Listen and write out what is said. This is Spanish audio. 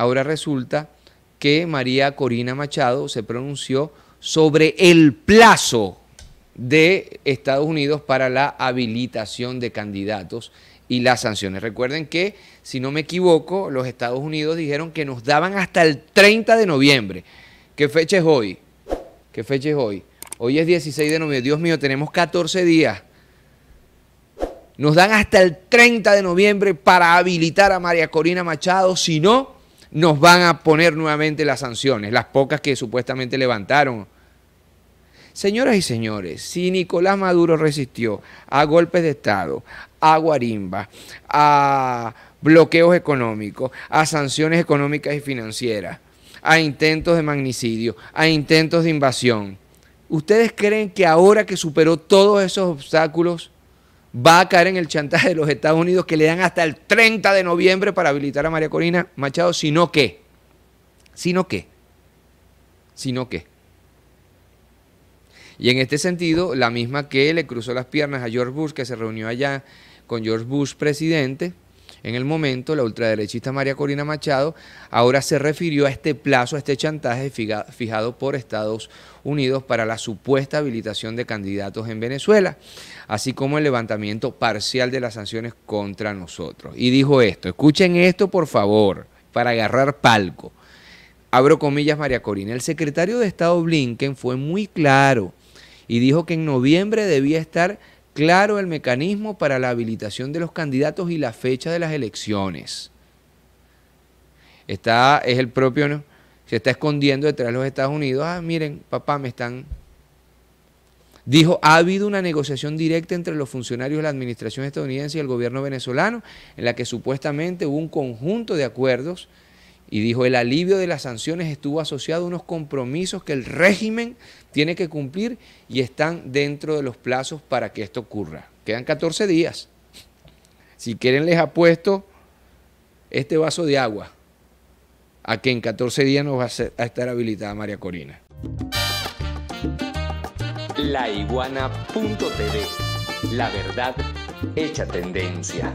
Ahora resulta que María Corina Machado se pronunció sobre el plazo de Estados Unidos para la habilitación de candidatos y las sanciones. Recuerden que, si no me equivoco, los Estados Unidos dijeron que nos daban hasta el 30 de noviembre. ¿Qué fecha es hoy? ¿Qué fecha es hoy? Hoy es 16 de noviembre. Dios mío, tenemos 14 días. Nos dan hasta el 30 de noviembre para habilitar a María Corina Machado. Si no, nos van a poner nuevamente las sanciones, las pocas que supuestamente levantaron. Señoras y señores, si Nicolás Maduro resistió a golpes de Estado, a guarimba, a bloqueos económicos, a sanciones económicas y financieras, a intentos de magnicidio, a intentos de invasión, ¿ustedes creen que ahora que superó todos esos obstáculos, va a caer en el chantaje de los Estados Unidos que le dan hasta el 30 de noviembre para habilitar a María Corina Machado, sino que, sino que, sino que. Y en este sentido, la misma que le cruzó las piernas a George Bush, que se reunió allá con George Bush presidente, en el momento, la ultraderechista María Corina Machado, ahora se refirió a este plazo, a este chantaje fijado por Estados Unidos para la supuesta habilitación de candidatos en Venezuela, así como el levantamiento parcial de las sanciones contra nosotros. Y dijo esto, escuchen esto por favor, para agarrar palco. Abro comillas, María Corina. El secretario de Estado Blinken fue muy claro y dijo que en noviembre debía estar claro el mecanismo para la habilitación de los candidatos y la fecha de las elecciones. Está, es el propio, se está escondiendo detrás de los Estados Unidos. Ah, miren, papá, me están. Dijo, ha habido una negociación directa entre los funcionarios de la administración estadounidense y el gobierno venezolano, en la que supuestamente hubo un conjunto de acuerdos y dijo, el alivio de las sanciones estuvo asociado a unos compromisos que el régimen tiene que cumplir y están dentro de los plazos para que esto ocurra. Quedan 14 días. Si quieren les apuesto este vaso de agua a que en 14 días nos va a estar habilitada María Corina. La La verdad hecha tendencia.